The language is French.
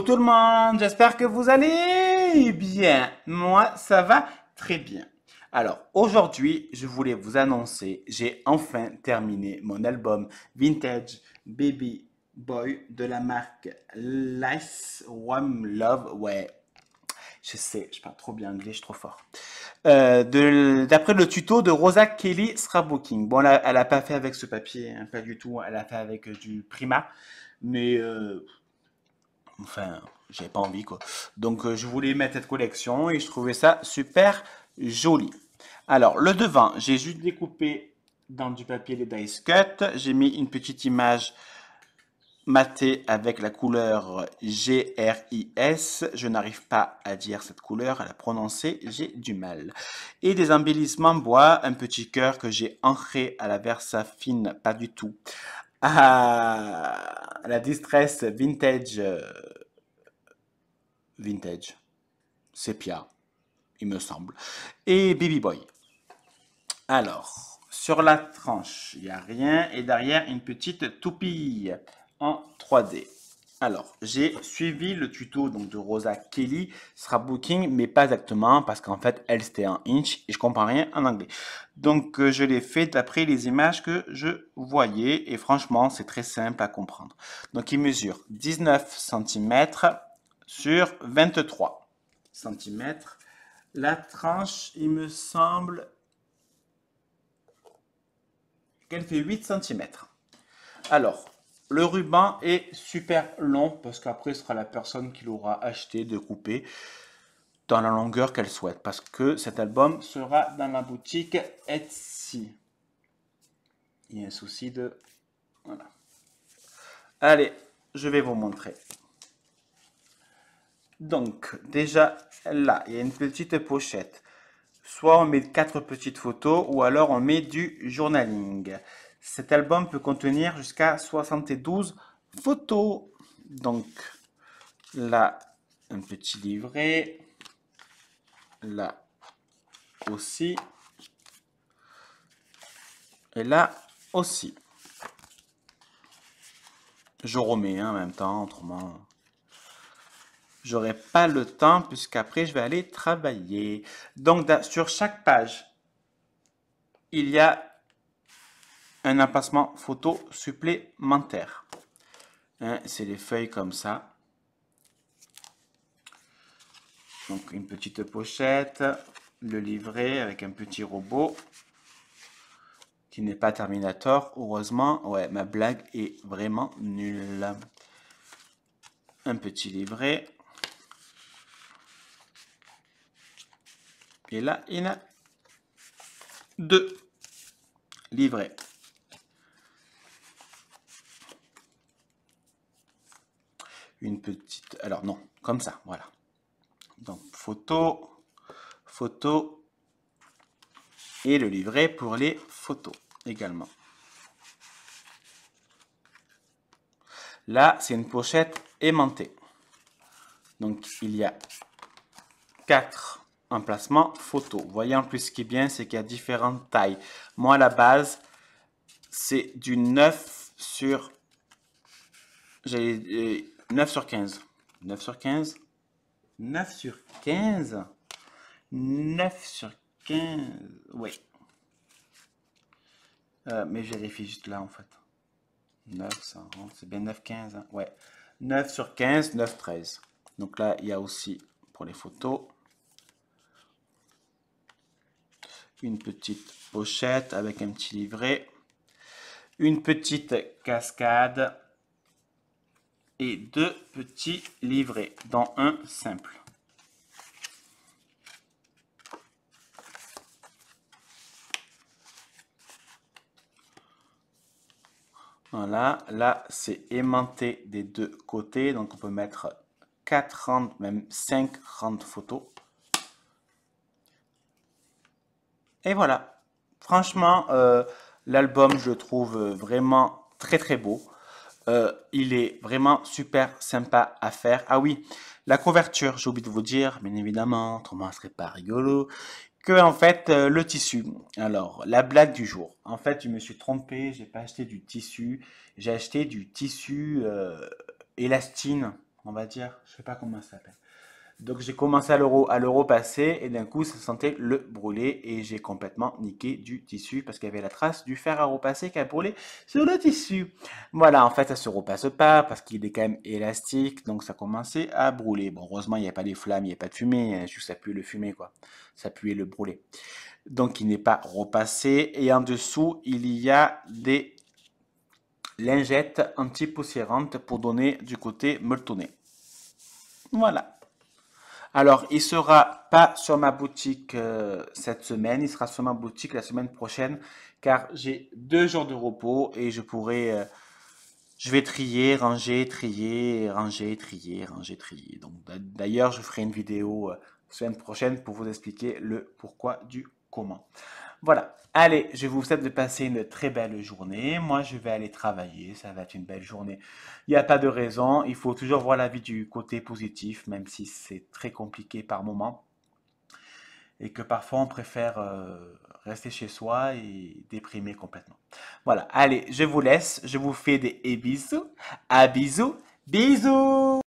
Bonjour tout le monde, j'espère que vous allez bien. Moi, ça va très bien. Alors, aujourd'hui, je voulais vous annoncer, j'ai enfin terminé mon album Vintage Baby Boy de la marque Lice One Love. Ouais, je sais, je parle trop bien anglais, je suis trop fort. Euh, d'après le tuto de Rosa Kelly Scrapbooking. Bon, elle n'a pas fait avec ce papier, hein, pas du tout. Elle a fait avec euh, du Prima. Mais euh, Enfin, j'ai pas envie, quoi. Donc, euh, je voulais mettre cette collection et je trouvais ça super joli. Alors, le devant, j'ai juste découpé dans du papier les dice cut. J'ai mis une petite image matée avec la couleur GRIS. Je n'arrive pas à dire cette couleur, à la prononcer, j'ai du mal. Et des embellissements bois, un petit cœur que j'ai ancré à la versa fine, pas du tout. Ah, la distress vintage. Euh, vintage. Sepia, il me semble. Et Baby Boy. Alors, sur la tranche, il n'y a rien. Et derrière, une petite toupie en 3D. Alors, j'ai suivi le tuto donc, de Rosa Kelly, Booking, mais pas exactement, parce qu'en fait, elle, c'était en inch, et je comprends rien en anglais. Donc, euh, je l'ai fait d'après les images que je voyais, et franchement, c'est très simple à comprendre. Donc, il mesure 19 cm sur 23 cm. La tranche, il me semble qu'elle fait 8 cm. Alors, le ruban est super long parce qu'après, ce sera la personne qui l'aura acheté de couper dans la longueur qu'elle souhaite parce que cet album sera dans la boutique Etsy. Il y a un souci de... Voilà. Allez, je vais vous montrer. Donc, déjà là, il y a une petite pochette. Soit on met quatre petites photos ou alors on met du journaling. Cet album peut contenir jusqu'à 72 photos. Donc là, un petit livret. Là aussi. Et là aussi. Je remets hein, en même temps, autrement. J'aurai pas le temps puisqu'après je vais aller travailler. Donc sur chaque page, il y a un emplacement photo supplémentaire. Hein, c'est les feuilles comme ça. Donc une petite pochette, le livret avec un petit robot qui n'est pas Terminator. Heureusement, ouais, ma blague est vraiment nulle. Un petit livret. Et là, il a deux livrets. une petite... Alors non, comme ça, voilà. Donc photo, photo et le livret pour les photos également. Là, c'est une pochette aimantée. Donc, il y a quatre emplacements photo. voyez, en plus, ce qui est bien, c'est qu'il y a différentes tailles. Moi, la base, c'est du 9 sur... J'ai 9 sur 15. 9 sur 15. 9 sur 15. 9 sur 15. Oui. Euh, mais je vérifie juste là, en fait. 9, ça C'est bien 9, 15. Hein. Ouais. 9 sur 15, 9, 13. Donc là, il y a aussi, pour les photos, une petite pochette avec un petit livret. Une petite cascade et deux petits livrets dans un simple. Voilà, là c'est aimanté des deux côtés, donc on peut mettre 4 même 5 de photos. Et voilà, franchement, euh, l'album je trouve vraiment très très beau. Euh, il est vraiment super sympa à faire. Ah oui, la couverture, j'ai oublié de vous dire, bien évidemment, autrement ce serait pas rigolo, que en fait euh, le tissu. Alors, la blague du jour. En fait, je me suis trompé, j'ai pas acheté du tissu, j'ai acheté du tissu euh, élastine, on va dire, je sais pas comment ça s'appelle. Donc j'ai commencé à l'euro, à l'euro et d'un coup ça sentait le brûler et j'ai complètement niqué du tissu parce qu'il y avait la trace du fer à repasser qui a brûlé sur le tissu. Voilà, en fait ça se repasse pas parce qu'il est quand même élastique donc ça commençait à brûler. Bon, heureusement il n'y a pas les flammes, il n'y a pas de fumée, hein, juste ça puait le fumer quoi, ça puait le brûler. Donc il n'est pas repassé et en dessous il y a des lingettes antipoussiérantes pour donner du côté molletonné. Voilà. Alors, il sera pas sur ma boutique euh, cette semaine, il sera sur ma boutique la semaine prochaine, car j'ai deux jours de repos et je pourrai... Euh, je vais trier, ranger, trier, ranger, trier, ranger, trier. Donc d'ailleurs, je ferai une vidéo euh, semaine prochaine pour vous expliquer le pourquoi du comment. Voilà. Allez, je vous souhaite de passer une très belle journée. Moi, je vais aller travailler. Ça va être une belle journée. Il n'y a pas de raison. Il faut toujours voir la vie du côté positif, même si c'est très compliqué par moment. Et que parfois, on préfère euh, rester chez soi et déprimer complètement. Voilà. Allez, je vous laisse. Je vous fais des bisous. À bisous. Bisous